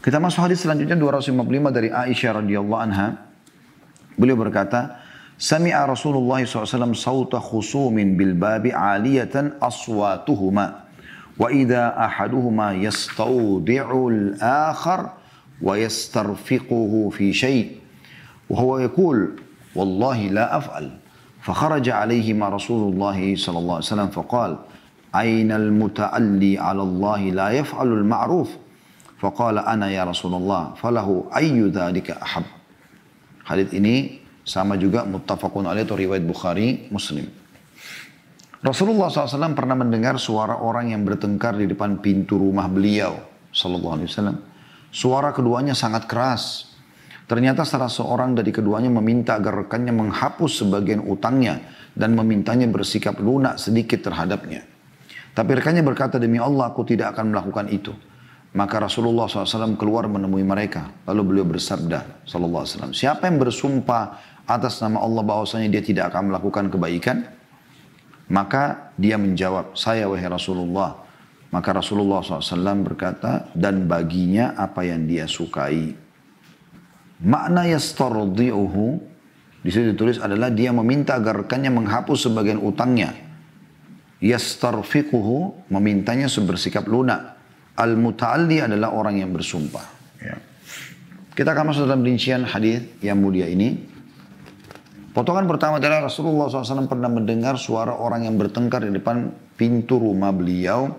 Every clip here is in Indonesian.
Kita masuk hadis selanjutnya 255 dari Aisyah radhiyallahu anha. Beliau berkata, Sami'a Rasulullah SAW sauta khusumin bil babi aliyatan aswatuhuma. Wa idha ahaduhuma yastaudi'u al-akhar wa yastarfiquhu fi syai' huwa يقول wallahi la af'al." فخرج عليهما رسول الله صلى الله عليه وسلم فقال أين المتألي على الله لا يفعل المعروف Faqala ana ya Rasulullah falahu ayyu dzalika ahab. Hadis ini sama juga muttafaqun alaih atau riwayat Bukhari Muslim. Rasulullah SAW pernah mendengar suara orang yang bertengkar di depan pintu rumah beliau. Sallallahu alaihi wasallam. Suara keduanya sangat keras. Ternyata salah seorang dari keduanya meminta agar rekannya menghapus sebagian utangnya dan memintanya bersikap lunak sedikit terhadapnya. Tapi rekannya berkata, demi Allah aku tidak akan melakukan itu. Maka Rasulullah SAW keluar menemui mereka. Lalu beliau bersabda, SAW, siapa yang bersumpah atas nama Allah bahwasanya dia tidak akan melakukan kebaikan? Maka dia menjawab, saya wahai Rasulullah. Maka Rasulullah SAW berkata, dan baginya apa yang dia sukai. Makna yastardi'uhu, di situ ditulis adalah dia meminta agar rekannya menghapus sebagian utangnya. Yastarfiquhu, memintanya sebersikap lunak Al-muta'alli adalah orang yang bersumpah. Ya. Kita akan masuk dalam rincian hadis yang mulia ini. Potongan pertama adalah Rasulullah SAW pernah mendengar suara orang yang bertengkar di depan pintu rumah beliau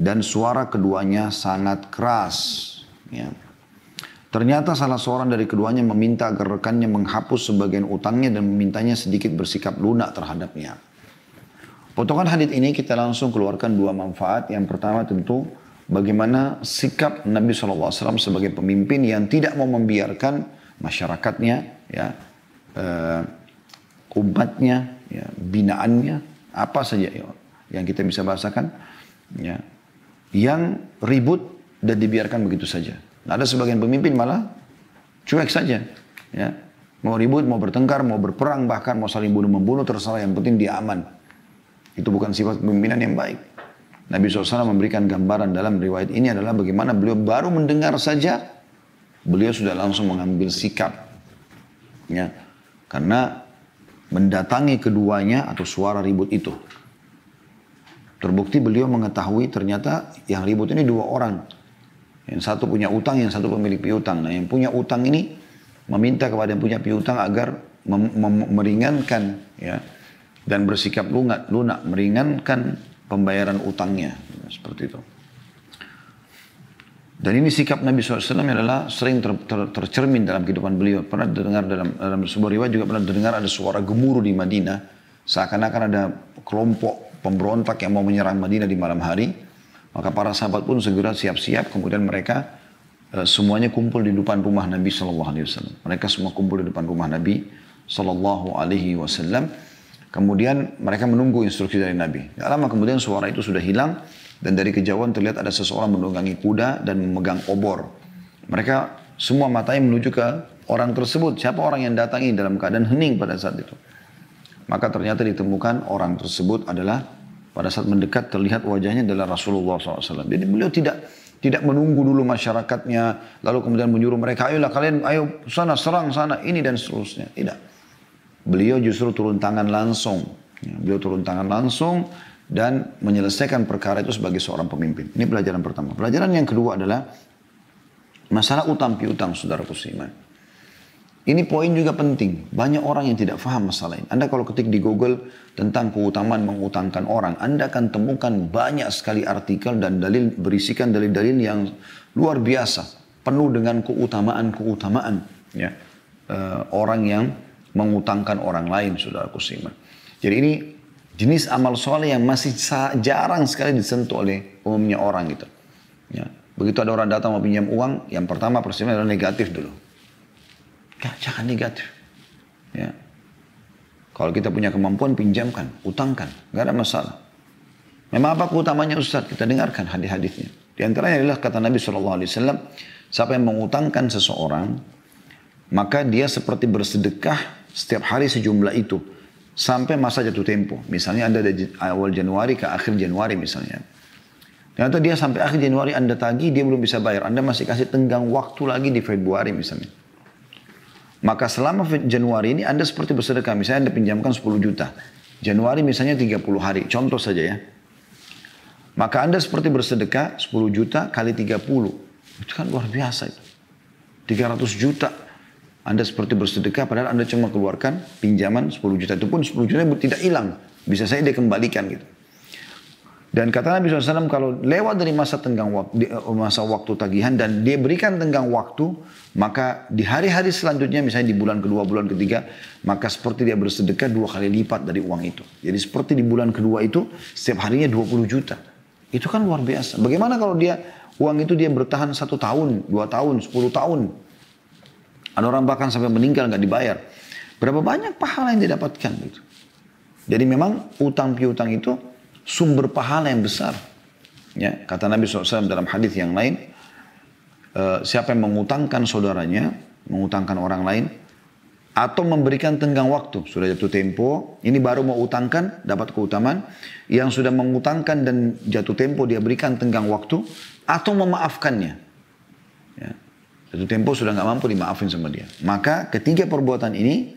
dan suara keduanya sangat keras. Ya. Ternyata salah seorang dari keduanya meminta agar rekannya menghapus sebagian utangnya dan memintanya sedikit bersikap lunak terhadapnya. Potongan hadith ini kita langsung keluarkan dua manfaat. Yang pertama tentu bagaimana sikap Nabi SAW sebagai pemimpin yang tidak mau membiarkan masyarakatnya, ya, uh, umatnya, ya, binaannya, apa saja ya, yang kita bisa bahasakan, ya, yang ribut dan dibiarkan begitu saja. Nah, ada sebagian pemimpin malah cuek saja, ya, mau ribut, mau bertengkar, mau berperang, bahkan mau saling bunuh membunuh terserah yang penting dia aman. Itu bukan sifat pemimpinan yang baik. Nabi SAW memberikan gambaran dalam riwayat ini adalah bagaimana beliau baru mendengar saja, beliau sudah langsung mengambil sikap. Ya, karena mendatangi keduanya atau suara ribut itu. Terbukti beliau mengetahui ternyata yang ribut ini dua orang. Yang satu punya utang, yang satu pemilik piutang. Nah yang punya utang ini meminta kepada yang punya piutang agar meringankan ya dan bersikap lunak, lunak meringankan pembayaran utangnya. Ya, seperti itu. Dan ini sikap Nabi SAW adalah sering ter, ter, tercermin dalam kehidupan beliau. Pernah dengar dalam, dalam sebuah riwayat juga pernah terdengar ada suara gemuruh di Madinah. Seakan-akan ada kelompok pemberontak yang mau menyerang Madinah di malam hari. Maka para sahabat pun segera siap-siap. Kemudian mereka e, semuanya kumpul di depan rumah Nabi SAW. Mereka semua kumpul di depan rumah Nabi SAW. Kemudian mereka menunggu instruksi dari Nabi. Gak lama kemudian suara itu sudah hilang dan dari kejauhan terlihat ada seseorang menunggangi kuda dan memegang obor. Mereka semua matanya menuju ke orang tersebut. Siapa orang yang datang ini dalam keadaan hening pada saat itu. Maka ternyata ditemukan orang tersebut adalah pada saat mendekat terlihat wajahnya adalah Rasulullah SAW. Jadi beliau tidak tidak menunggu dulu masyarakatnya lalu kemudian menyuruh mereka ayolah kalian ayo sana serang sana ini dan seterusnya. Tidak beliau justru turun tangan langsung. Ya, beliau turun tangan langsung dan menyelesaikan perkara itu sebagai seorang pemimpin. Ini pelajaran pertama. Pelajaran yang kedua adalah masalah utang piutang, saudara kusiman. Ini poin juga penting. Banyak orang yang tidak faham masalah ini. Anda kalau ketik di Google tentang keutamaan mengutangkan orang, Anda akan temukan banyak sekali artikel dan dalil berisikan dalil-dalil yang luar biasa, penuh dengan keutamaan-keutamaan. Ya. Uh, orang yang mengutangkan orang lain, saudaraku seiman. Jadi ini jenis amal soleh yang masih jarang sekali disentuh oleh umumnya orang gitu. Ya. Begitu ada orang datang mau pinjam uang, yang pertama persisnya adalah negatif dulu. Ya, jangan negatif. Ya. Kalau kita punya kemampuan, pinjamkan, utangkan. Gak ada masalah. Memang apa keutamanya Ustaz? Kita dengarkan hadis-hadisnya. Di antaranya adalah kata Nabi SAW, siapa yang mengutangkan seseorang, maka dia seperti bersedekah setiap hari sejumlah itu. Sampai masa jatuh tempo. Misalnya Anda dari awal Januari ke akhir Januari misalnya. Ternyata dia sampai akhir Januari Anda tagih, dia belum bisa bayar. Anda masih kasih tenggang waktu lagi di Februari misalnya. Maka selama Januari ini Anda seperti bersedekah. Misalnya Anda pinjamkan 10 juta. Januari misalnya 30 hari. Contoh saja ya. Maka Anda seperti bersedekah 10 juta kali 30. Itu kan luar biasa itu. 300 juta anda seperti bersedekah padahal Anda cuma keluarkan pinjaman 10 juta itu pun 10 juta tidak hilang. Bisa saya kembalikan gitu. Dan kata Nabi SAW kalau lewat dari masa tenggang waktu, eh, masa waktu tagihan dan dia berikan tenggang waktu, maka di hari-hari selanjutnya misalnya di bulan kedua, bulan ketiga, maka seperti dia bersedekah dua kali lipat dari uang itu. Jadi seperti di bulan kedua itu setiap harinya 20 juta. Itu kan luar biasa. Bagaimana kalau dia uang itu dia bertahan satu tahun, dua tahun, sepuluh tahun, ada orang bahkan sampai meninggal nggak dibayar. Berapa banyak pahala yang didapatkan gitu. Jadi memang utang piutang itu sumber pahala yang besar. Ya, kata Nabi SAW dalam hadis yang lain, e, siapa yang mengutangkan saudaranya, mengutangkan orang lain, atau memberikan tenggang waktu, sudah jatuh tempo, ini baru mau utangkan, dapat keutamaan, yang sudah mengutangkan dan jatuh tempo dia berikan tenggang waktu, atau memaafkannya. Ya. Satu tempo sudah nggak mampu dimaafin sama dia. Maka ketiga perbuatan ini,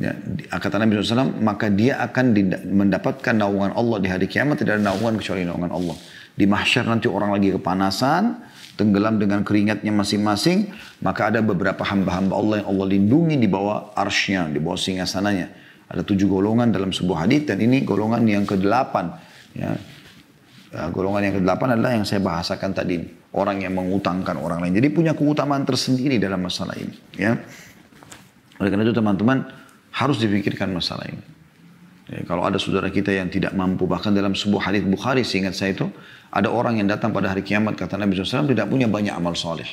ya, kata Nabi SAW, maka dia akan mendapatkan naungan Allah di hari kiamat. Tidak ada naungan kecuali naungan Allah. Di mahsyar nanti orang lagi kepanasan, tenggelam dengan keringatnya masing-masing. Maka ada beberapa hamba-hamba Allah yang Allah lindungi di bawah arsnya, di bawah singgasananya. Ada tujuh golongan dalam sebuah hadis dan ini golongan yang ke-8. Ya. Nah, golongan yang ke-8 adalah yang saya bahasakan tadi. Orang yang mengutangkan orang lain. Jadi punya keutamaan tersendiri dalam masalah ini. Ya. Oleh karena itu teman-teman harus dipikirkan masalah ini. Ya, kalau ada saudara kita yang tidak mampu, bahkan dalam sebuah hadis Bukhari seingat saya itu, ada orang yang datang pada hari kiamat, kata Nabi SAW, tidak punya banyak amal soleh.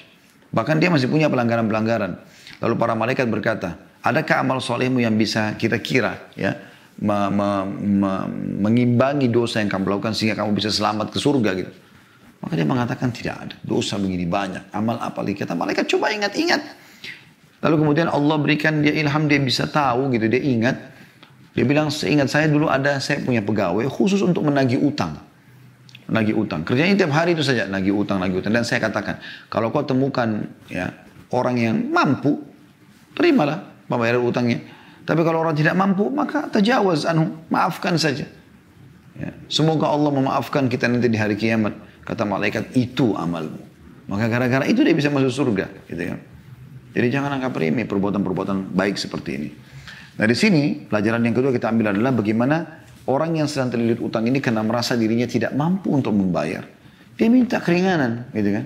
Bahkan dia masih punya pelanggaran-pelanggaran. Lalu para malaikat berkata, adakah amal solehmu yang bisa kita kira? Ya, me, me, me, mengimbangi dosa yang kamu lakukan sehingga kamu bisa selamat ke surga gitu. Maka dia mengatakan tidak ada dosa begini banyak. Amal apa lagi? Kata malaikat coba ingat-ingat. Lalu kemudian Allah berikan dia ilham dia bisa tahu gitu dia ingat. Dia bilang seingat saya dulu ada saya punya pegawai khusus untuk menagih utang. Nagih utang. Kerjanya tiap hari itu saja nagih utang, nagih utang. Dan saya katakan, kalau kau temukan ya orang yang mampu, terimalah pembayaran utangnya. Tapi kalau orang tidak mampu, maka tajawaz anhu, maafkan saja. Ya. Semoga Allah memaafkan kita nanti di hari kiamat. Kata malaikat, itu amalmu. Maka gara-gara itu dia bisa masuk surga. Gitu ya. Jadi jangan anggap remeh perbuatan-perbuatan baik seperti ini. Nah di sini pelajaran yang kedua kita ambil adalah bagaimana orang yang sedang terlilit utang ini karena merasa dirinya tidak mampu untuk membayar. Dia minta keringanan, gitu kan.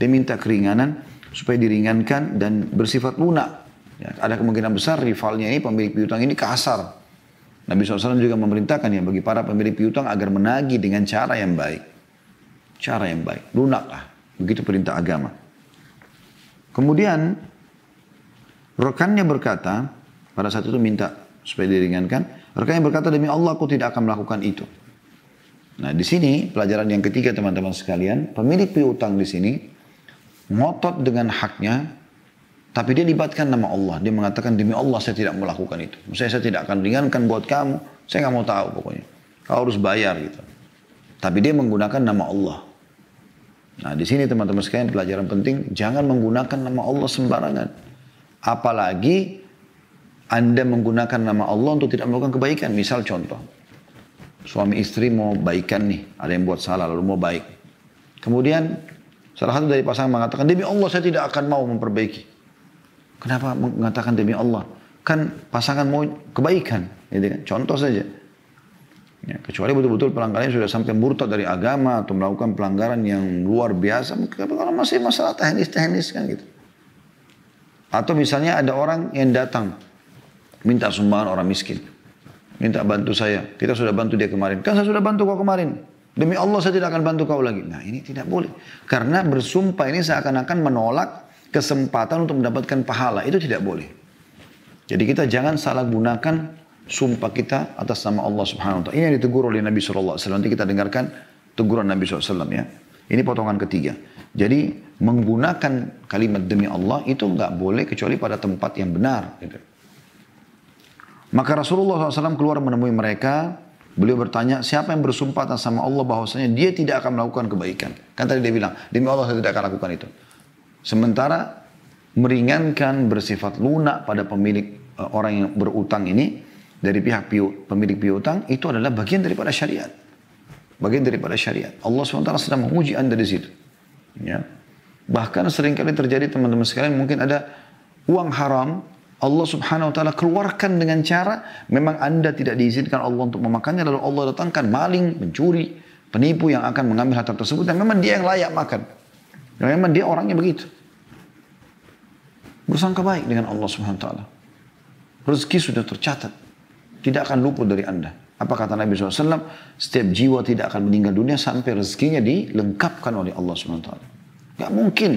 Dia minta keringanan supaya diringankan dan bersifat lunak Ya, ada kemungkinan besar rivalnya ini pemilik piutang ini kasar. Nabi SAW juga memerintahkan ya bagi para pemilik piutang agar menagih dengan cara yang baik. Cara yang baik, lunaklah. Begitu perintah agama. Kemudian rekannya berkata, pada saat itu minta supaya diringankan. Rekannya berkata demi Allah aku tidak akan melakukan itu. Nah di sini pelajaran yang ketiga teman-teman sekalian, pemilik piutang di sini ngotot dengan haknya tapi dia libatkan nama Allah. Dia mengatakan demi Allah saya tidak melakukan itu. Saya saya tidak akan ringankan buat kamu. Saya nggak mau tahu pokoknya. Kau harus bayar gitu. Tapi dia menggunakan nama Allah. Nah di sini teman-teman sekalian pelajaran penting jangan menggunakan nama Allah sembarangan. Apalagi anda menggunakan nama Allah untuk tidak melakukan kebaikan. Misal contoh, suami istri mau baikan nih, ada yang buat salah lalu mau baik. Kemudian salah satu dari pasangan mengatakan demi Allah saya tidak akan mau memperbaiki. Kenapa mengatakan demi Allah? Kan pasangan mau kebaikan. Gitu kan? Contoh saja. Ya, kecuali betul-betul pelanggaran sudah sampai murtad dari agama atau melakukan pelanggaran yang luar biasa. Kalau masih masalah teknis-teknis kan gitu. Atau misalnya ada orang yang datang minta sumbangan orang miskin. Minta bantu saya. Kita sudah bantu dia kemarin. Kan saya sudah bantu kau kemarin. Demi Allah saya tidak akan bantu kau lagi. Nah ini tidak boleh. Karena bersumpah ini seakan-akan menolak kesempatan untuk mendapatkan pahala. Itu tidak boleh. Jadi kita jangan salah gunakan sumpah kita atas nama Allah Subhanahu wa taala. Ini yang ditegur oleh Nabi sallallahu alaihi wasallam. Nanti kita dengarkan teguran Nabi SAW ya. Ini potongan ketiga. Jadi menggunakan kalimat demi Allah itu nggak boleh kecuali pada tempat yang benar. Gitu. Maka Rasulullah SAW keluar menemui mereka. Beliau bertanya, siapa yang bersumpah atas sama Allah bahwasanya dia tidak akan melakukan kebaikan? Kan tadi dia bilang, demi Allah saya tidak akan lakukan itu. Sementara meringankan bersifat lunak pada pemilik e, orang yang berutang ini dari pihak pemilik piutang itu adalah bagian daripada syariat. Bagian daripada syariat. Allah SWT sedang menguji Anda di situ. Ya. Bahkan seringkali terjadi teman-teman sekalian mungkin ada uang haram Allah subhanahu wa ta'ala keluarkan dengan cara memang anda tidak diizinkan Allah untuk memakannya lalu Allah datangkan maling, mencuri, penipu yang akan mengambil harta tersebut dan memang dia yang layak makan. memang dia orangnya begitu. Bersangka baik dengan Allah Subhanahu taala. Rezeki sudah tercatat. Tidak akan luput dari Anda. Apa kata Nabi SAW? Setiap jiwa tidak akan meninggal dunia sampai rezekinya dilengkapkan oleh Allah Subhanahu taala. Gak mungkin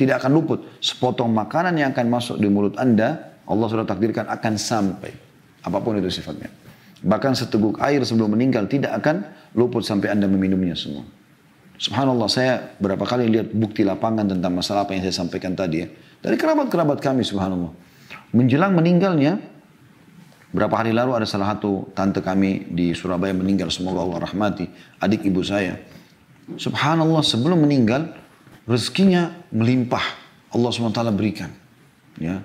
tidak akan luput. Sepotong makanan yang akan masuk di mulut Anda, Allah sudah takdirkan akan sampai. Apapun itu sifatnya. Bahkan seteguk air sebelum meninggal tidak akan luput sampai Anda meminumnya semua. Subhanallah, saya berapa kali lihat bukti lapangan tentang masalah apa yang saya sampaikan tadi ya. Dari kerabat-kerabat kami subhanallah. Menjelang meninggalnya, berapa hari lalu ada salah satu tante kami di Surabaya meninggal, semoga Allah rahmati, adik ibu saya. Subhanallah sebelum meninggal, rezekinya melimpah. Allah SWT berikan. Ya,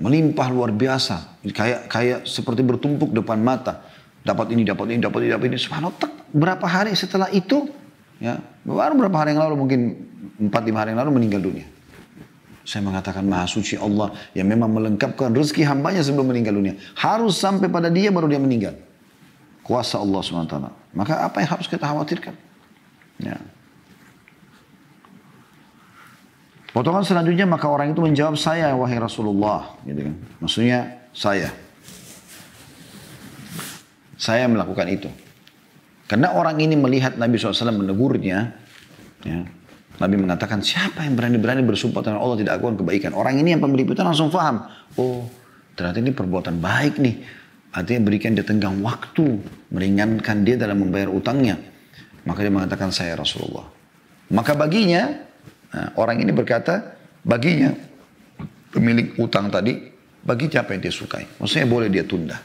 melimpah luar biasa kayak kayak seperti bertumpuk depan mata dapat ini dapat ini dapat ini dapat ini subhanallah tak, berapa hari setelah itu ya baru berapa hari yang lalu mungkin empat lima hari yang lalu meninggal dunia saya mengatakan maha suci Allah yang memang melengkapkan rezeki hambanya sebelum meninggal dunia. Harus sampai pada dia baru dia meninggal. Kuasa Allah SWT. Maka apa yang harus kita khawatirkan? Ya. Potongan selanjutnya maka orang itu menjawab saya wahai Rasulullah. Gitu kan. Maksudnya saya. Saya melakukan itu. Karena orang ini melihat Nabi SAW menegurnya. Ya, Nabi mengatakan siapa yang berani-berani bersumpah dengan Allah tidak akan kebaikan. Orang ini yang pemberi itu langsung paham. Oh ternyata ini perbuatan baik nih. Artinya berikan dia tenggang waktu. Meringankan dia dalam membayar utangnya. Maka dia mengatakan saya Rasulullah. Maka baginya nah, orang ini berkata baginya pemilik utang tadi bagi siapa yang dia sukai. Maksudnya boleh dia tunda.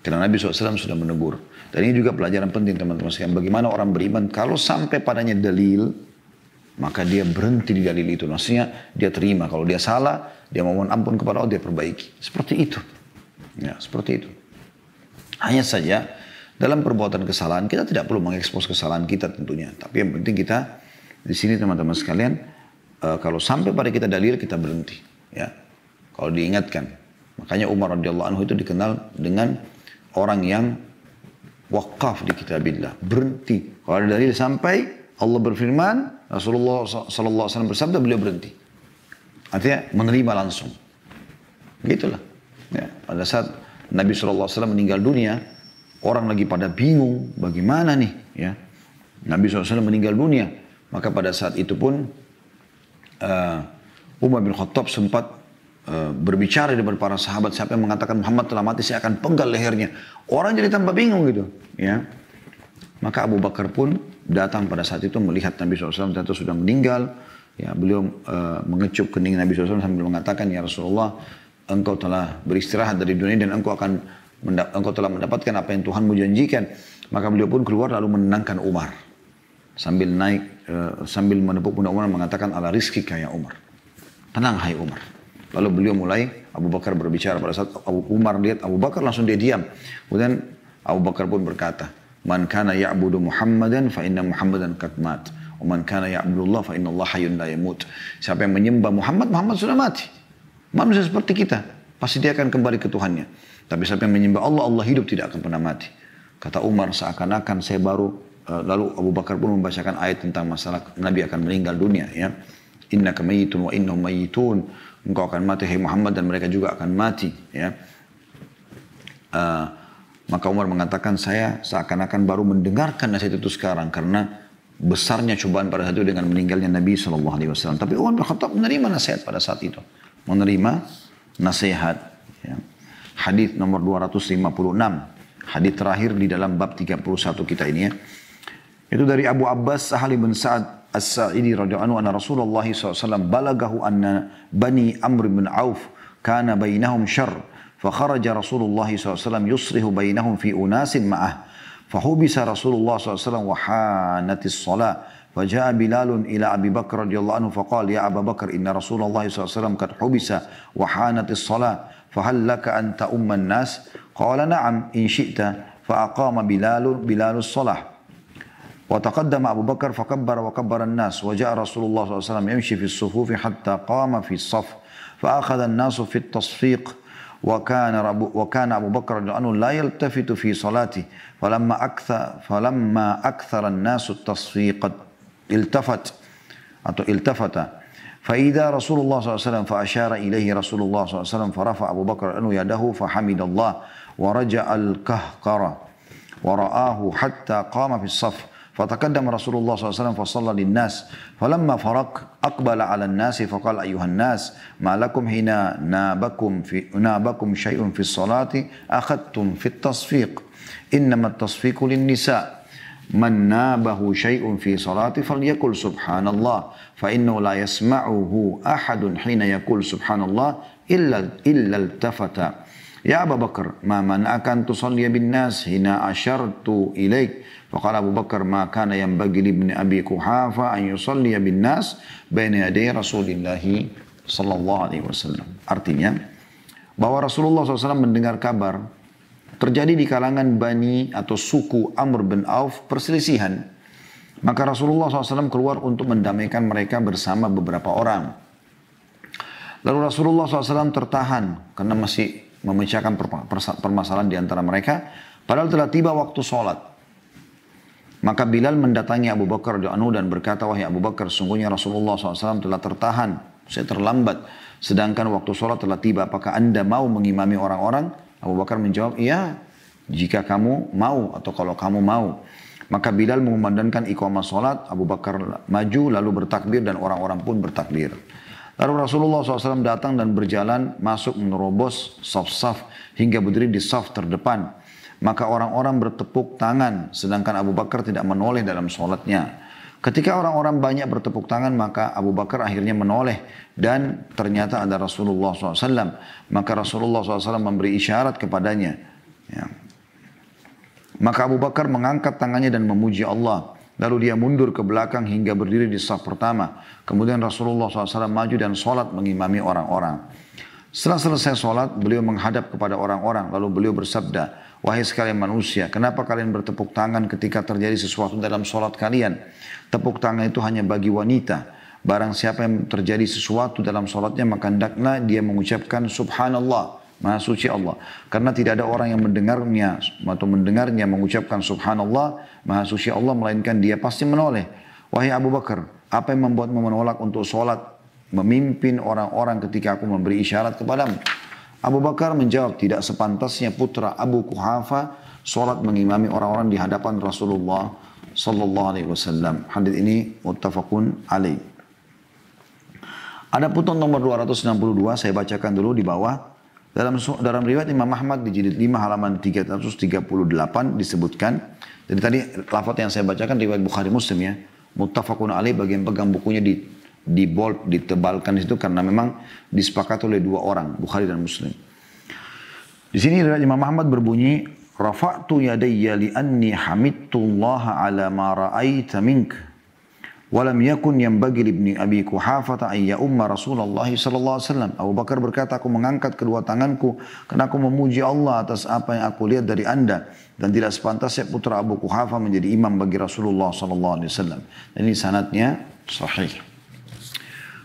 Karena Nabi SAW sudah menegur. Dan ini juga pelajaran penting teman-teman sekalian. Bagaimana orang beriman kalau sampai padanya dalil maka dia berhenti di dalil itu. Maksudnya dia terima. Kalau dia salah, dia mohon ampun kepada Allah, dia perbaiki. Seperti itu. Ya, seperti itu. Hanya saja dalam perbuatan kesalahan kita tidak perlu mengekspos kesalahan kita tentunya. Tapi yang penting kita di sini teman-teman sekalian, eh, kalau sampai pada kita dalil kita berhenti. Ya, kalau diingatkan. Makanya Umar radhiyallahu anhu itu dikenal dengan orang yang wakaf di kitabillah. Berhenti. Kalau ada dalil sampai Allah berfirman, Rasulullah Sallallahu SAW bersabda, beliau berhenti. Artinya menerima langsung. Begitulah. Ya, pada saat Nabi Sallallahu SAW meninggal dunia, orang lagi pada bingung, bagaimana nih? Ya, Nabi SAW meninggal dunia. Maka pada saat itu pun uh, Umar bin Khattab sempat uh, berbicara depan para sahabat siapa yang mengatakan Muhammad telah mati saya akan penggal lehernya orang jadi tambah bingung gitu ya maka Abu Bakar pun datang pada saat itu melihat Nabi SAW tentu sudah meninggal. Ya, beliau uh, mengecup kening Nabi SAW sambil mengatakan, Ya Rasulullah, engkau telah beristirahat dari dunia dan engkau akan engkau telah mendapatkan apa yang Tuhanmu janjikan. Maka beliau pun keluar lalu menenangkan Umar. Sambil naik, uh, sambil menepuk pundak Umar mengatakan, Ala rizki kaya Umar. Tenang hai Umar. Lalu beliau mulai, Abu Bakar berbicara. Pada saat Abu Umar lihat Abu Bakar langsung dia diam. Kemudian Abu Bakar pun berkata, Man kana ya'budu Muhammadan fa inna Muhammadan qad mat. Wa man kana Allah fa inna Allah hayyun la yamut. Siapa yang menyembah Muhammad, Muhammad sudah mati. Manusia seperti kita, pasti dia akan kembali ke Tuhannya. Tapi siapa yang menyembah Allah, Allah hidup tidak akan pernah mati. Kata Umar seakan-akan saya baru eh, lalu Abu Bakar pun membacakan ayat tentang masalah Nabi akan meninggal dunia ya. Inna kamayitun wa innahum mayitun. Engkau akan mati hai Muhammad dan mereka juga akan mati ya. Uh, maka Umar mengatakan saya seakan-akan baru mendengarkan nasihat itu sekarang karena besarnya cobaan pada saat itu dengan meninggalnya Nabi Shallallahu Tapi Umar bin menerima nasihat pada saat itu, menerima nasihat. Ya. Hadis nomor 256, hadis terakhir di dalam bab 31 kita ini ya. Itu dari Abu Abbas Sahal bin Sa'ad As-Sa'idi radhiyallahu anhu anna Rasulullah SAW balagahu anna Bani Amr bin Auf kana bainahum syarr فخرج رسول الله صلى الله عليه وسلم يصرخ بينهم في أناس معه فحبس رسول الله صلى الله عليه وسلم وحانت الصلاة فجاء بلال إلى أبي بكر رضي الله عنه فقال يا أبا بكر إن رسول الله صلى الله عليه وسلم قد حبس وحانت الصلاة فهل لك أن تؤم الناس قال نعم إن شئت فأقام بلال بلال الصلاة وتقدم أبو بكر فكبر وكبر الناس وجاء رسول الله صلى الله عليه وسلم يمشي في الصفوف حتى قام في الصف فأخذ الناس في التصفيق وكان وكان أبو بكر رضي الله عنه لا يلتفت في صلاته فلما أكثر فلما أكثر الناس التصفيق التفت أو التفت فإذا رسول الله صلى الله عليه وسلم فأشار إليه رسول الله صلى الله عليه وسلم فرفع أبو بكر عنه يده فحمد الله ورجع الكهقر ورآه حتى قام في الصف فتقدم رسول الله صلى الله عليه وسلم فصلى للناس فلما فرق أقبل على الناس فقال أيها الناس ما لكم هنا نابكم, في نابكم شيء في الصلاة أخذتم في التصفيق إنما التصفيق للنساء من نابه شيء في صلاته فليقل سبحان الله فإنه لا يسمعه أحد حين يقول سبحان الله إلا إلا التفت يا أبا بكر ما منعك أن تصلي بالناس هنا أشرت إليك فقال أبو بكر ما كان ينبغي لابن أبي كحافة أن يصلي بالناس بين يدي رسول الله صلى الله عليه وسلم artinya bahwa Rasulullah SAW mendengar kabar terjadi di kalangan Bani atau suku Amr bin Auf perselisihan. Maka Rasulullah SAW keluar untuk mendamaikan mereka bersama beberapa orang. Lalu Rasulullah SAW tertahan karena masih memecahkan permasalahan di antara mereka. Padahal telah tiba waktu sholat. Maka Bilal mendatangi Abu Bakar Anu dan berkata, Wahai Abu Bakar, sungguhnya Rasulullah SAW telah tertahan, saya terlambat. Sedangkan waktu sholat telah tiba, apakah anda mau mengimami orang-orang? Abu Bakar menjawab, iya, jika kamu mau atau kalau kamu mau. Maka Bilal mengumandangkan iqamah sholat, Abu Bakar maju lalu bertakbir dan orang-orang pun bertakbir. Lalu Rasulullah SAW datang dan berjalan masuk menerobos saf-saf hingga berdiri di saf terdepan. Maka orang-orang bertepuk tangan, sedangkan Abu Bakar tidak menoleh dalam sholatnya. Ketika orang-orang banyak bertepuk tangan, maka Abu Bakar akhirnya menoleh dan ternyata ada Rasulullah SAW. Maka Rasulullah SAW memberi isyarat kepadanya. Ya. Maka Abu Bakar mengangkat tangannya dan memuji Allah. Lalu dia mundur ke belakang hingga berdiri di saf pertama. Kemudian Rasulullah SAW maju dan sholat mengimami orang-orang. Setelah selesai sholat, beliau menghadap kepada orang-orang. Lalu beliau bersabda, Wahai sekalian manusia, kenapa kalian bertepuk tangan ketika terjadi sesuatu dalam sholat kalian? Tepuk tangan itu hanya bagi wanita. Barang siapa yang terjadi sesuatu dalam sholatnya, maka hendaklah dia mengucapkan subhanallah. Maha suci Allah. Karena tidak ada orang yang mendengarnya atau mendengarnya mengucapkan subhanallah, maha suci Allah, melainkan dia pasti menoleh. Wahai Abu Bakar, apa yang membuatmu menolak untuk sholat memimpin orang-orang ketika aku memberi isyarat kepadamu? Abu Bakar menjawab, tidak sepantasnya putra Abu Kuhafa sholat mengimami orang-orang di hadapan Rasulullah Sallallahu Alaihi Wasallam. hadit ini muttafaqun alaih. Ada putun nomor 262 saya bacakan dulu di bawah. Dalam dalam riwayat Imam Ahmad di jilid 5 halaman 338 disebutkan. Jadi tadi lafaz yang saya bacakan riwayat Bukhari Muslim ya. Muttafaqun alaih bagian pegang bukunya di di bold, ditebalkan itu karena memang disepakati oleh dua orang, Bukhari dan Muslim. Di sini riwayat Imam Muhammad berbunyi, "Rafa'tu yadayya li anni hamidtu Allah ala ma ra'aita mink." Walam yakun yang bagi ibni Abi Kuhafah ayya umma Rasulullah sallallahu alaihi wasallam. Abu Bakar berkata, aku mengangkat kedua tanganku karena aku memuji Allah atas apa yang aku lihat dari Anda dan tidak sepantasnya putra Abu Kuhafa menjadi imam bagi Rasulullah sallallahu alaihi wasallam. Ini sanatnya sahih.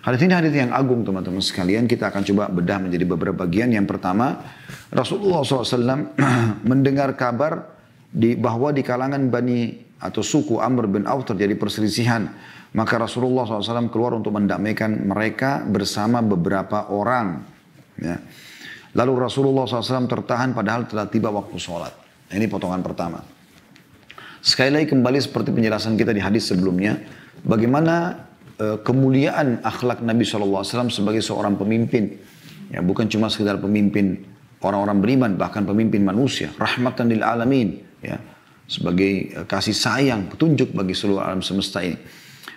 Hadis ini hadis yang agung teman-teman sekalian. Kita akan coba bedah menjadi beberapa bagian. Yang pertama, Rasulullah SAW mendengar kabar di, bahwa di kalangan Bani atau suku Amr bin Auf terjadi perselisihan. Maka Rasulullah SAW keluar untuk mendamaikan mereka bersama beberapa orang. Ya. Lalu Rasulullah SAW tertahan padahal telah tiba waktu sholat. Ini potongan pertama. Sekali lagi kembali seperti penjelasan kita di hadis sebelumnya. Bagaimana Eh, kemuliaan akhlak Nabi SAW sebagai seorang pemimpin. Ya, bukan cuma sekedar pemimpin orang-orang beriman, bahkan pemimpin manusia. Rahmatan lil alamin. Ya, sebagai eh, kasih sayang, petunjuk bagi seluruh alam semesta ini.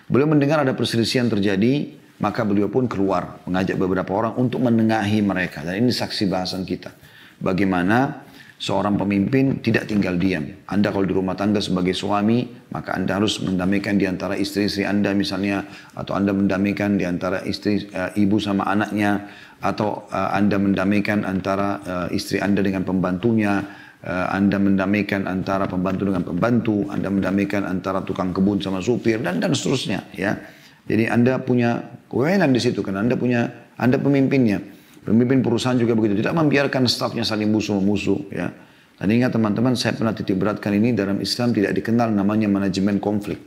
Beliau mendengar ada perselisihan terjadi, maka beliau pun keluar mengajak beberapa orang untuk menengahi mereka. Dan ini saksi bahasan kita. Bagaimana Seorang pemimpin tidak tinggal diam. Anda kalau di rumah tangga sebagai suami, maka Anda harus mendamaikan di antara istri-istri Anda misalnya, atau Anda mendamaikan di antara istri uh, ibu sama anaknya, atau uh, Anda mendamaikan antara uh, istri Anda dengan pembantunya, uh, Anda mendamaikan antara pembantu dengan pembantu, Anda mendamaikan antara tukang kebun sama supir dan dan seterusnya, ya. Jadi Anda punya kewenangan di situ karena Anda punya Anda pemimpinnya. Pemimpin perusahaan juga begitu. Tidak membiarkan stafnya saling musuh-musuh. Ya. Dan ingat teman-teman, saya pernah titik beratkan ini dalam Islam tidak dikenal namanya manajemen konflik.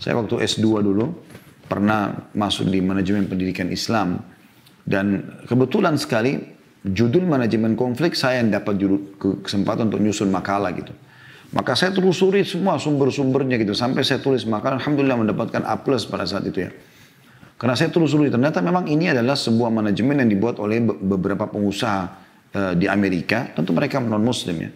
Saya waktu S2 dulu, pernah masuk di manajemen pendidikan Islam. Dan kebetulan sekali, judul manajemen konflik saya yang dapat kesempatan untuk nyusun makalah gitu. Maka saya telusuri semua sumber-sumbernya gitu. Sampai saya tulis makalah, Alhamdulillah mendapatkan A plus pada saat itu ya. Karena saya terus telusuri ternyata memang ini adalah sebuah manajemen yang dibuat oleh beberapa pengusaha e, di Amerika, tentu mereka non muslim ya.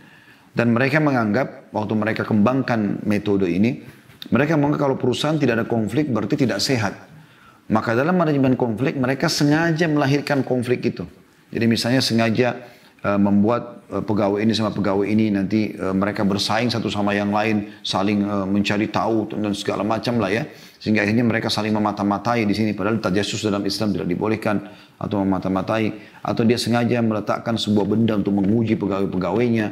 Dan mereka menganggap waktu mereka kembangkan metode ini, mereka menganggap kalau perusahaan tidak ada konflik berarti tidak sehat. Maka dalam manajemen konflik mereka sengaja melahirkan konflik itu. Jadi misalnya sengaja Eh, membuat eh, pegawai ini sama pegawai ini nanti eh, mereka bersaing satu sama yang lain, saling mencari tahu dan segala macam lah ya. Sehingga akhirnya mereka saling memata-matai di sini padahal tajasus dalam Islam tidak dibolehkan atau memata-matai atau dia sengaja meletakkan sebuah benda untuk menguji pegawai-pegawainya.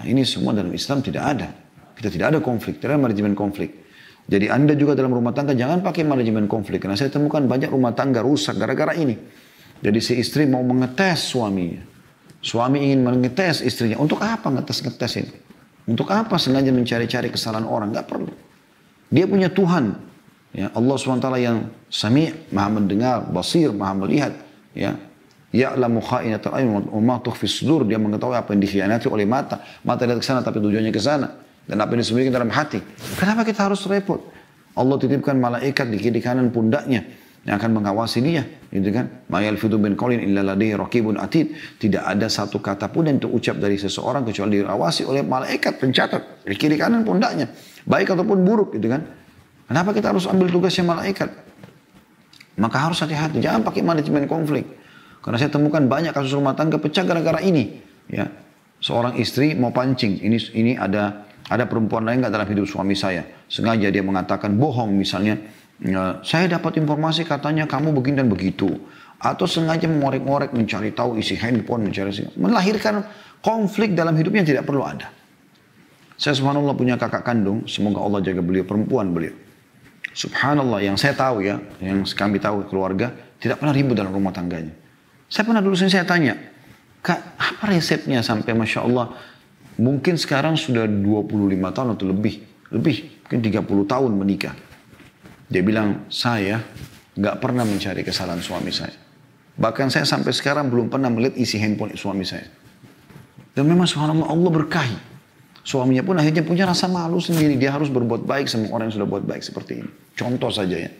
Nah, ini semua dalam Islam tidak ada. Kita tidak ada konflik, tidak ada manajemen konflik. Jadi Anda juga dalam rumah tangga jangan pakai manajemen konflik. Karena saya temukan banyak rumah tangga rusak gara-gara ini. Jadi si istri mau mengetes suaminya. Suami ingin mengetes istrinya. Untuk apa ngetes-ngetes ini? Untuk apa sengaja mencari-cari kesalahan orang? Gak perlu. Dia punya Tuhan. Ya, Allah SWT yang sami, maha mendengar, basir, maha melihat. Ya, Ya'lamu kha'inatul ayun wa tukhfi sudur. Dia mengetahui apa yang dikhianati oleh mata. Mata lihat ke sana tapi tujuannya ke sana. Dan apa yang disembunyikan dalam hati. Kenapa kita harus repot? Allah titipkan malaikat di kiri kanan pundaknya yang akan mengawasi dia gitu kan mayal fitu bin qaulin illa ladhi rokibun atid tidak ada satu kata pun yang terucap dari seseorang kecuali diawasi oleh malaikat pencatat di kiri kanan pundaknya baik ataupun buruk gitu kan kenapa kita harus ambil tugasnya malaikat maka harus hati-hati jangan pakai manajemen konflik karena saya temukan banyak kasus rumah tangga pecah gara-gara ini ya seorang istri mau pancing ini ini ada ada perempuan lain nggak dalam hidup suami saya sengaja dia mengatakan bohong misalnya Nah, saya dapat informasi katanya kamu begini dan begitu. Atau sengaja mengorek-ngorek mencari tahu isi handphone, mencari isi, melahirkan konflik dalam hidup yang tidak perlu ada. Saya subhanallah punya kakak kandung, semoga Allah jaga beliau, perempuan beliau. Subhanallah yang saya tahu ya, yang kami tahu keluarga, tidak pernah ribut dalam rumah tangganya. Saya pernah dulu saya tanya, Kak, apa resepnya sampai Masya Allah, mungkin sekarang sudah 25 tahun atau lebih, lebih, mungkin 30 tahun menikah dia bilang, saya nggak pernah mencari kesalahan suami saya. Bahkan saya sampai sekarang belum pernah melihat isi handphone suami saya. Dan memang subhanallah Allah berkahi. Suaminya pun akhirnya punya rasa malu sendiri. Dia harus berbuat baik sama orang yang sudah buat baik seperti ini. Contoh saja ya.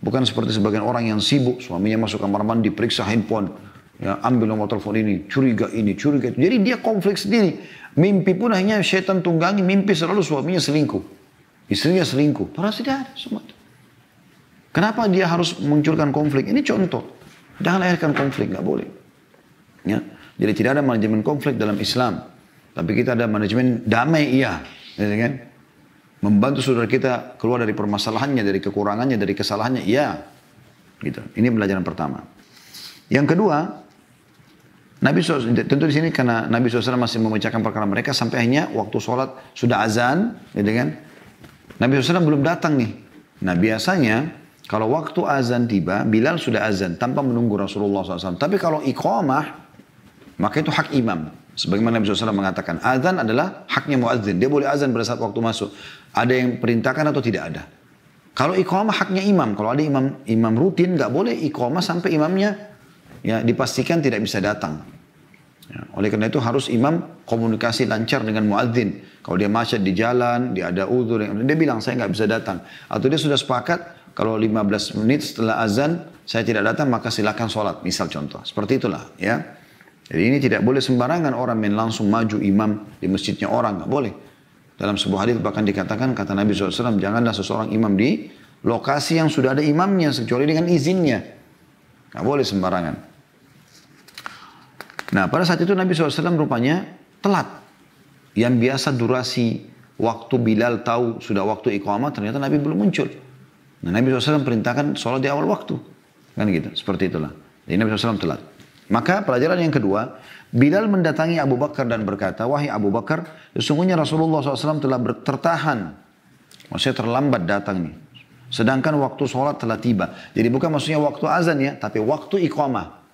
Bukan seperti sebagian orang yang sibuk. Suaminya masuk kamar mandi, periksa handphone. Ya, ambil nomor telepon ini, curiga ini, curiga itu. Jadi dia konflik sendiri. Mimpi pun akhirnya setan tunggangi. Mimpi selalu suaminya selingkuh. Istrinya selingkuh. Para tidak ada semua itu. Kenapa dia harus munculkan konflik? Ini contoh. Jangan lahirkan konflik, nggak boleh. Ya. Jadi tidak ada manajemen konflik dalam Islam. Tapi kita ada manajemen damai, iya. Ya, kan? Membantu saudara kita keluar dari permasalahannya, dari kekurangannya, dari kesalahannya, iya. Gitu. Ini pelajaran pertama. Yang kedua, Nabi SAW, tentu di sini karena Nabi SAW masih memecahkan perkara mereka sampai akhirnya waktu sholat sudah azan, ya, kan? Nabi SAW belum datang nih. Nah biasanya kalau waktu azan tiba, Bilal sudah azan tanpa menunggu Rasulullah SAW. Tapi kalau iqamah, maka itu hak imam. Sebagaimana Nabi SAW mengatakan, azan adalah haknya muazzin. Dia boleh azan pada saat waktu masuk. Ada yang perintahkan atau tidak ada. Kalau iqamah haknya imam. Kalau ada imam imam rutin, nggak boleh iqamah sampai imamnya ya dipastikan tidak bisa datang. Ya, oleh karena itu harus imam komunikasi lancar dengan muadzin. Kalau dia macet di jalan, dia ada uzur, dia bilang saya nggak bisa datang. Atau dia sudah sepakat, kalau 15 menit setelah azan saya tidak datang maka silakan sholat. Misal contoh. Seperti itulah ya. Jadi ini tidak boleh sembarangan orang main langsung maju imam di masjidnya orang. Nggak boleh. Dalam sebuah hadis bahkan dikatakan kata Nabi SAW janganlah seseorang imam di lokasi yang sudah ada imamnya kecuali dengan izinnya. Nggak boleh sembarangan. Nah pada saat itu Nabi SAW rupanya telat. Yang biasa durasi waktu Bilal tahu sudah waktu iqamah ternyata Nabi belum muncul. Nah, Nabi SAW perintahkan sholat di awal waktu. Kan gitu, seperti itulah. Jadi Nabi SAW telat. Maka pelajaran yang kedua, Bilal mendatangi Abu Bakar dan berkata, Wahai Abu Bakar, sesungguhnya Rasulullah SAW telah tertahan. Maksudnya terlambat datang nih. Sedangkan waktu sholat telah tiba. Jadi bukan maksudnya waktu azan ya, tapi waktu iqamah.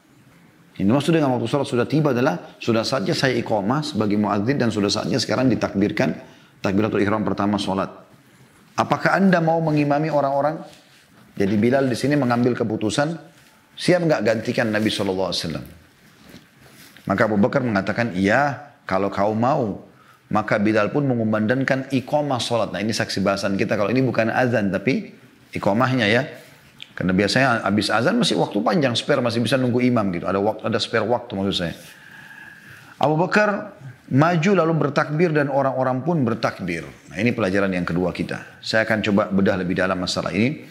Ini maksudnya dengan waktu sholat sudah tiba adalah sudah saatnya saya iqamah sebagai muadzin dan sudah saatnya sekarang ditakbirkan takbiratul ihram pertama sholat. Apakah Anda mau mengimami orang-orang? Jadi Bilal di sini mengambil keputusan, siap nggak gantikan Nabi SAW? Maka Abu Bakar mengatakan, iya kalau kau mau. Maka Bilal pun mengumandangkan ikomah sholat. Nah ini saksi bahasan kita, kalau ini bukan azan tapi ikomahnya ya. Karena biasanya habis azan masih waktu panjang, spare masih bisa nunggu imam gitu. Ada waktu, ada spare waktu maksud saya. Abu Bakar Maju lalu bertakbir dan orang-orang pun bertakbir. Nah ini pelajaran yang kedua kita. Saya akan coba bedah lebih dalam masalah ini.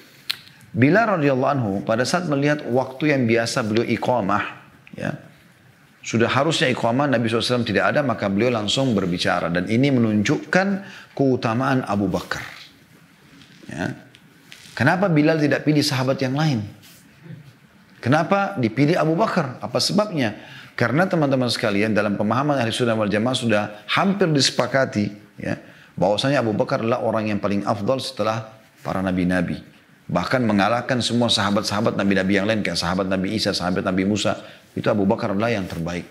Bila radhiyallahu anhu pada saat melihat waktu yang biasa beliau iqamah, ya, sudah harusnya iqamah Nabi SAW tidak ada maka beliau langsung berbicara. Dan ini menunjukkan keutamaan Abu Bakar. Ya. Kenapa Bilal tidak pilih sahabat yang lain? Kenapa dipilih Abu Bakar? Apa sebabnya? Karena teman-teman sekalian dalam pemahaman ahli sunnah wal jamaah sudah hampir disepakati ya, bahwasanya Abu Bakar adalah orang yang paling afdol setelah para nabi-nabi. Bahkan mengalahkan semua sahabat-sahabat nabi-nabi yang lain kayak sahabat Nabi Isa, sahabat Nabi Musa. Itu Abu Bakar adalah yang terbaik.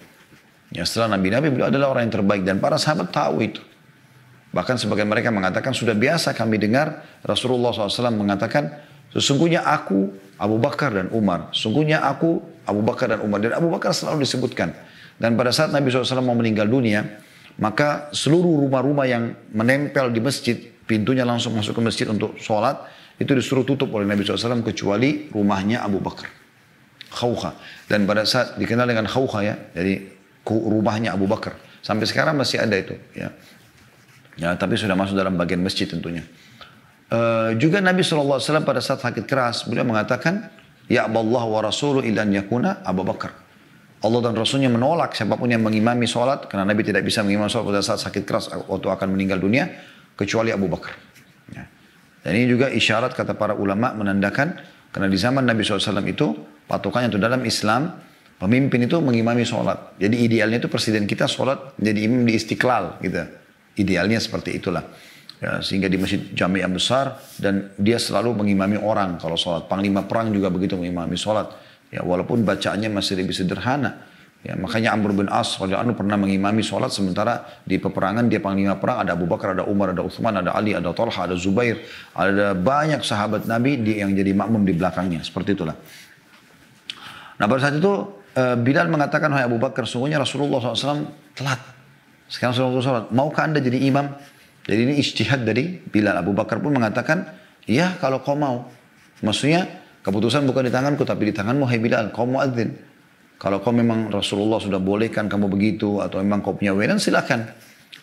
Ya setelah nabi-nabi beliau adalah orang yang terbaik dan para sahabat tahu itu. Bahkan sebagian mereka mengatakan sudah biasa kami dengar Rasulullah SAW mengatakan sesungguhnya aku Abu Bakar dan Umar, sesungguhnya aku Abu Bakar dan Umar. Dan Abu Bakar selalu disebutkan. Dan pada saat Nabi SAW mau meninggal dunia, maka seluruh rumah-rumah yang menempel di masjid, pintunya langsung masuk ke masjid untuk sholat, itu disuruh tutup oleh Nabi SAW kecuali rumahnya Abu Bakar. Khawkha. Dan pada saat dikenal dengan Khawkha ya, jadi rumahnya Abu Bakar. Sampai sekarang masih ada itu ya. Ya, tapi sudah masuk dalam bagian masjid tentunya. Uh, juga Nabi SAW pada saat sakit keras, beliau mengatakan, Ya wa rasuluh ilan yakuna Abu Bakar. Allah dan Rasulnya menolak siapapun yang mengimami sholat. Karena Nabi tidak bisa mengimami sholat pada saat sakit keras atau akan meninggal dunia. Kecuali Abu Bakar. Ya. Dan ini juga isyarat kata para ulama menandakan. Karena di zaman Nabi SAW itu patokannya itu dalam Islam. Pemimpin itu mengimami sholat. Jadi idealnya itu presiden kita sholat jadi imam di istiqlal gitu. Idealnya seperti itulah ya, sehingga di masjid jami yang besar dan dia selalu mengimami orang kalau sholat panglima perang juga begitu mengimami sholat ya walaupun bacaannya masih lebih sederhana ya makanya Amr bin As anu pernah mengimami sholat sementara di peperangan dia panglima perang ada Abu Bakar ada Umar ada Uthman ada Ali ada Talha ada Zubair ada banyak sahabat Nabi yang jadi makmum di belakangnya seperti itulah nah pada saat itu eh, Bilal mengatakan, hai Abu Bakar, sungguhnya Rasulullah SAW telat. Sekarang Rasulullah SAW, maukah anda jadi imam? Jadi ini ijtihad dari Bilal. Abu Bakar pun mengatakan, ya kalau kau mau. Maksudnya keputusan bukan di tanganku tapi di tanganmu hai Bilal, kau muadzin. Kalau kau memang Rasulullah sudah bolehkan kamu begitu atau memang kau punya wewenang silakan.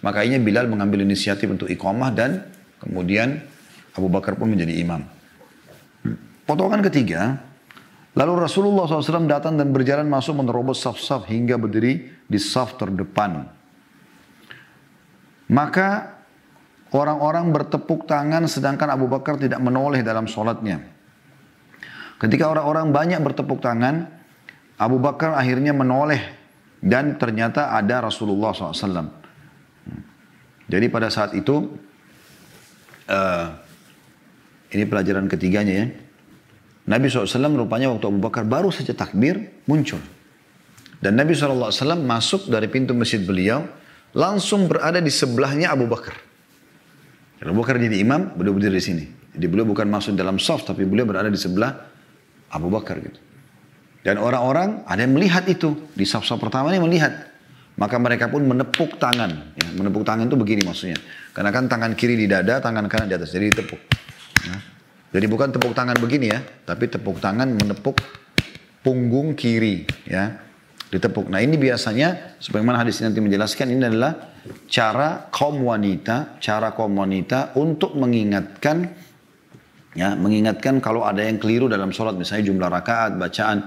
Makanya Bilal mengambil inisiatif untuk ikomah dan kemudian Abu Bakar pun menjadi imam. Hmm. Potongan ketiga, lalu Rasulullah SAW datang dan berjalan masuk menerobos saf-saf hingga berdiri di saf terdepan. Maka Orang-orang bertepuk tangan sedangkan Abu Bakar tidak menoleh dalam sholatnya. Ketika orang-orang banyak bertepuk tangan, Abu Bakar akhirnya menoleh dan ternyata ada Rasulullah SAW. Jadi pada saat itu, uh, ini pelajaran ketiganya ya. Nabi SAW rupanya waktu Abu Bakar baru saja takbir muncul. Dan Nabi SAW masuk dari pintu masjid beliau, langsung berada di sebelahnya Abu Bakar. Karena Abu Bakar jadi imam, beliau berdiri di sini. Jadi beliau bukan masuk dalam soft, tapi beliau berada di sebelah Abu Bakar gitu. Dan orang-orang ada yang melihat itu. Di saf-saf pertama ini melihat. Maka mereka pun menepuk tangan. Ya, menepuk tangan itu begini maksudnya. Karena kan tangan kiri di dada, tangan kanan di atas. Jadi ditepuk. Ya. Jadi bukan tepuk tangan begini ya. Tapi tepuk tangan menepuk punggung kiri. Ya. Ditepuk. Nah ini biasanya, sebagaimana hadis ini nanti menjelaskan, ini adalah cara kaum wanita, cara kaum wanita untuk mengingatkan ya, mengingatkan kalau ada yang keliru dalam sholat misalnya jumlah rakaat, bacaan.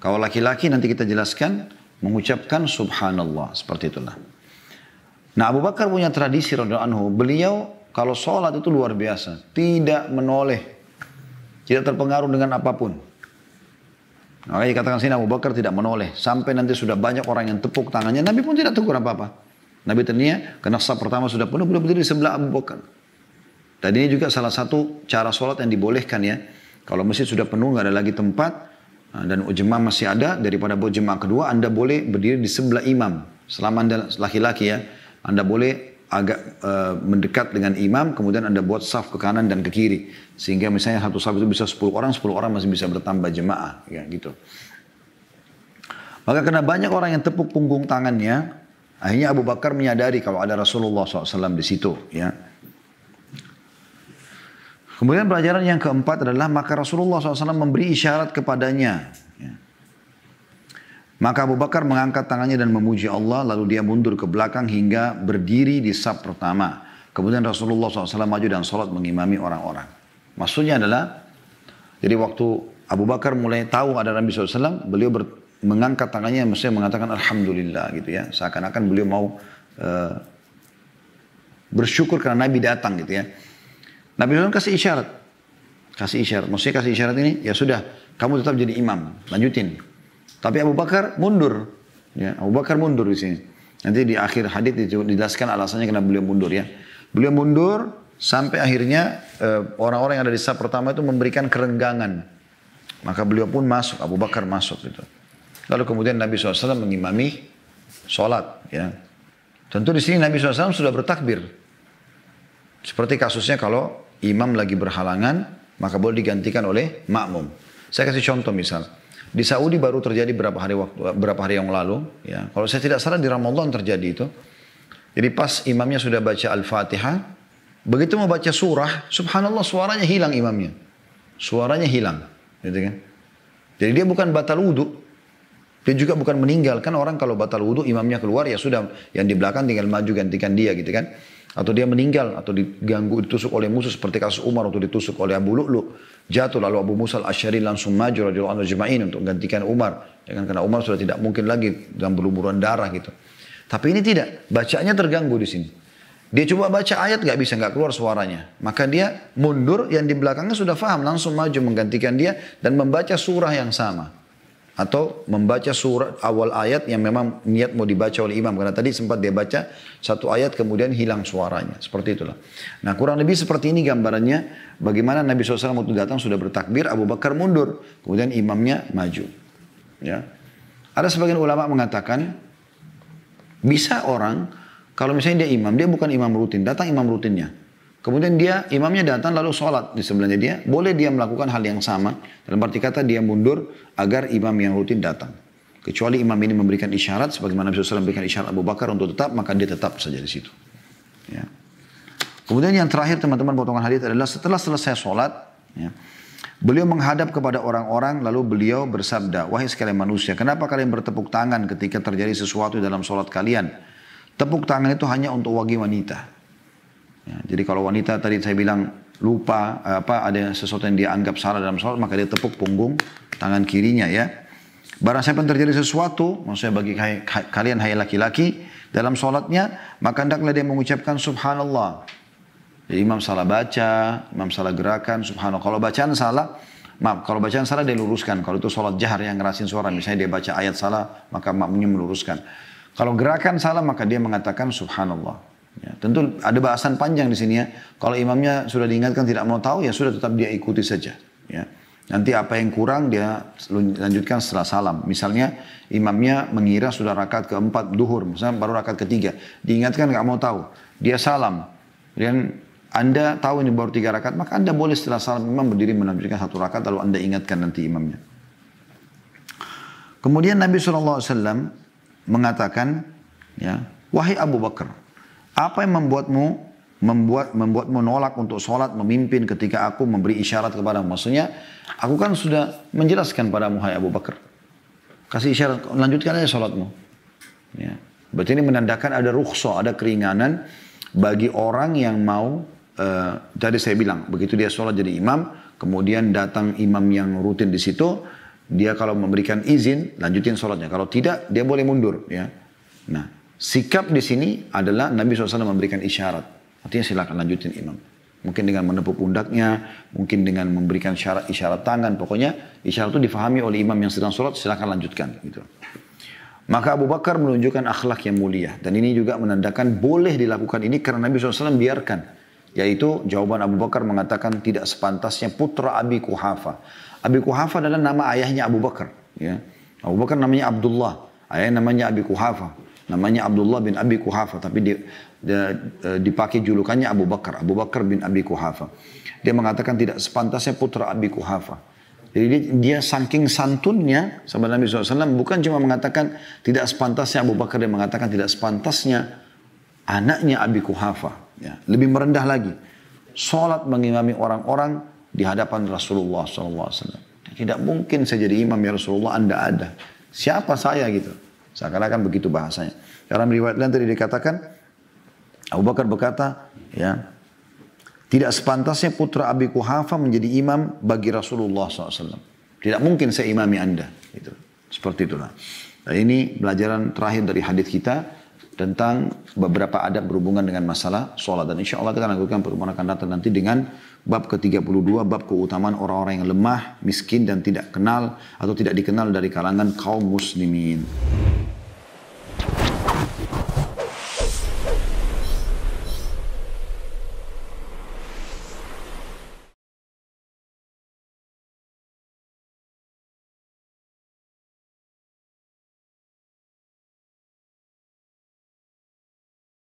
Kalau laki-laki nanti kita jelaskan mengucapkan subhanallah seperti itulah. Nah Abu Bakar punya tradisi radhiyallahu anhu, beliau kalau sholat itu luar biasa, tidak menoleh, tidak terpengaruh dengan apapun. Makanya dikatakan sini Abu Bakar tidak menoleh. Sampai nanti sudah banyak orang yang tepuk tangannya. Nabi pun tidak tegur apa-apa. Nabi tanya, karena sah pertama sudah penuh beliau berdiri di sebelah Abu Bakar. Tadi ini juga salah satu cara sholat yang dibolehkan ya. Kalau masjid sudah penuh nggak ada lagi tempat nah, dan ujma masih ada daripada buat jemaah kedua Anda boleh berdiri di sebelah imam. Selama Anda laki-laki ya, Anda boleh agak uh, mendekat dengan imam, kemudian Anda buat saf ke kanan dan ke kiri. Sehingga misalnya satu saf itu bisa 10 orang, 10 orang masih bisa bertambah jemaah. Ya, gitu. Maka karena banyak orang yang tepuk punggung tangannya, Akhirnya Abu Bakar menyadari kalau ada Rasulullah SAW di situ. Ya. Kemudian pelajaran yang keempat adalah maka Rasulullah SAW memberi isyarat kepadanya. Ya. Maka Abu Bakar mengangkat tangannya dan memuji Allah lalu dia mundur ke belakang hingga berdiri di sab pertama. Kemudian Rasulullah SAW maju dan sholat mengimami orang-orang. Maksudnya adalah, jadi waktu Abu Bakar mulai tahu ada Nabi SAW, beliau ber, mengangkat tangannya maksudnya mengatakan alhamdulillah gitu ya seakan-akan beliau mau uh, bersyukur karena Nabi datang gitu ya Nabi Muhammad kasih isyarat kasih isyarat maksudnya kasih isyarat ini ya sudah kamu tetap jadi imam lanjutin tapi Abu Bakar mundur ya Abu Bakar mundur di sini nanti di akhir hadit dijelaskan alasannya kenapa beliau mundur ya beliau mundur sampai akhirnya eh, orang-orang uh, yang ada di sah pertama itu memberikan kerenggangan maka beliau pun masuk Abu Bakar masuk gitu Lalu kemudian Nabi SAW mengimami sholat. Ya. Tentu di sini Nabi SAW sudah bertakbir. Seperti kasusnya kalau imam lagi berhalangan, maka boleh digantikan oleh makmum. Saya kasih contoh misal. Di Saudi baru terjadi berapa hari waktu berapa hari yang lalu. Ya. Kalau saya tidak salah di Ramadan terjadi itu. Jadi pas imamnya sudah baca Al-Fatihah, begitu mau baca surah, subhanallah suaranya hilang imamnya. Suaranya hilang, gitu kan? Jadi dia bukan batal wudhu, dia juga bukan meninggal kan orang kalau batal wudhu imamnya keluar ya sudah yang di belakang tinggal maju gantikan dia gitu kan. Atau dia meninggal atau diganggu ditusuk oleh musuh seperti kasus Umar waktu ditusuk oleh Abu Lu'lu. Jatuh lalu Abu Musa al-Asyari langsung maju radhiyallahu jema'in untuk gantikan Umar. Ya kan, karena Umar sudah tidak mungkin lagi dalam berlumuran darah gitu. Tapi ini tidak, bacanya terganggu di sini. Dia coba baca ayat gak bisa gak keluar suaranya. Maka dia mundur yang di belakangnya sudah paham langsung maju menggantikan dia dan membaca surah yang sama atau membaca surat awal ayat yang memang niat mau dibaca oleh imam karena tadi sempat dia baca satu ayat kemudian hilang suaranya seperti itulah nah kurang lebih seperti ini gambarannya bagaimana Nabi SAW waktu datang sudah bertakbir Abu Bakar mundur kemudian imamnya maju ya ada sebagian ulama mengatakan bisa orang kalau misalnya dia imam dia bukan imam rutin datang imam rutinnya Kemudian dia imamnya datang lalu sholat di sebelahnya dia. Boleh dia melakukan hal yang sama. Dalam arti kata dia mundur agar imam yang rutin datang. Kecuali imam ini memberikan isyarat. Sebagaimana Nabi SAW memberikan isyarat Abu Bakar untuk tetap. Maka dia tetap saja di situ. Ya. Kemudian yang terakhir teman-teman potongan hadis adalah setelah selesai sholat. Ya, beliau menghadap kepada orang-orang lalu beliau bersabda. Wahai sekalian manusia kenapa kalian bertepuk tangan ketika terjadi sesuatu dalam sholat kalian? Tepuk tangan itu hanya untuk wagi wanita. Ya, jadi kalau wanita tadi saya bilang lupa eh, apa ada sesuatu yang dia anggap salah dalam sholat maka dia tepuk punggung tangan kirinya ya. Barang siapa terjadi sesuatu, maksudnya bagi hai, hai, kalian hai laki-laki dalam sholatnya, maka hendaklah dia mengucapkan subhanallah. Jadi imam salah baca, imam salah gerakan, subhanallah. Kalau bacaan salah, maaf, kalau bacaan salah dia luruskan. Kalau itu sholat jahar yang ngerasin suara, misalnya dia baca ayat salah, maka makmumnya meluruskan. Kalau gerakan salah, maka dia mengatakan subhanallah. Ya, tentu ada bahasan panjang di sini ya. Kalau imamnya sudah diingatkan tidak mau tahu ya sudah tetap dia ikuti saja. Ya. Nanti apa yang kurang dia lanjutkan setelah salam. Misalnya imamnya mengira sudah rakaat keempat duhur, misalnya baru rakaat ketiga. Diingatkan nggak mau tahu. Dia salam. kemudian anda tahu ini baru tiga rakaat, maka Anda boleh setelah salam imam berdiri menampilkan satu rakaat, lalu Anda ingatkan nanti imamnya. Kemudian Nabi SAW mengatakan, ya, Wahai Abu Bakar, apa yang membuatmu membuat membuat menolak untuk sholat memimpin ketika aku memberi isyarat kepada maksudnya aku kan sudah menjelaskan pada hai Abu Bakar kasih isyarat lanjutkan aja sholatmu ya berarti ini menandakan ada rukhsah ada keringanan bagi orang yang mau uh, saya bilang begitu dia sholat jadi imam kemudian datang imam yang rutin di situ dia kalau memberikan izin lanjutin sholatnya kalau tidak dia boleh mundur ya nah Sikap di sini adalah Nabi SAW memberikan isyarat. Artinya silakan lanjutin imam. Mungkin dengan menepuk pundaknya, mungkin dengan memberikan syarat isyarat tangan. Pokoknya isyarat itu difahami oleh imam yang sedang sholat, silakan lanjutkan. Gitu. Maka Abu Bakar menunjukkan akhlak yang mulia. Dan ini juga menandakan boleh dilakukan ini karena Nabi SAW biarkan. Yaitu jawaban Abu Bakar mengatakan tidak sepantasnya putra Abi Kuhafa. Abi Kuhafa adalah nama ayahnya Abu Bakar. Ya. Abu Bakar namanya Abdullah. Ayah namanya Abi Kuhafa namanya Abdullah bin Abi Kuhafa tapi dia, dia, eh, dipakai julukannya Abu Bakar Abu Bakar bin Abi Kuhafa dia mengatakan tidak sepantasnya putra Abi Kuhafa jadi dia, dia saking santunnya sama Nabi SAW bukan cuma mengatakan tidak sepantasnya Abu Bakar dia mengatakan tidak sepantasnya anaknya Abi Kuhafa ya, lebih merendah lagi sholat mengimami orang-orang di hadapan Rasulullah SAW tidak mungkin saya jadi imam ya Rasulullah anda ada siapa saya gitu Seakan-akan begitu bahasanya. Dalam riwayat lain tadi dikatakan Abu Bakar berkata, ya, tidak sepantasnya putra Abi Kuhafa menjadi imam bagi Rasulullah SAW. Tidak mungkin saya imami anda. Gitu. Seperti itulah. Nah, ini pelajaran terakhir dari hadis kita tentang beberapa adab berhubungan dengan masalah sholat. Dan insya Allah kita akan lakukan pertemuan akan datang nanti dengan bab ke-32 bab keutamaan orang-orang yang lemah, miskin dan tidak kenal atau tidak dikenal dari kalangan kaum muslimin.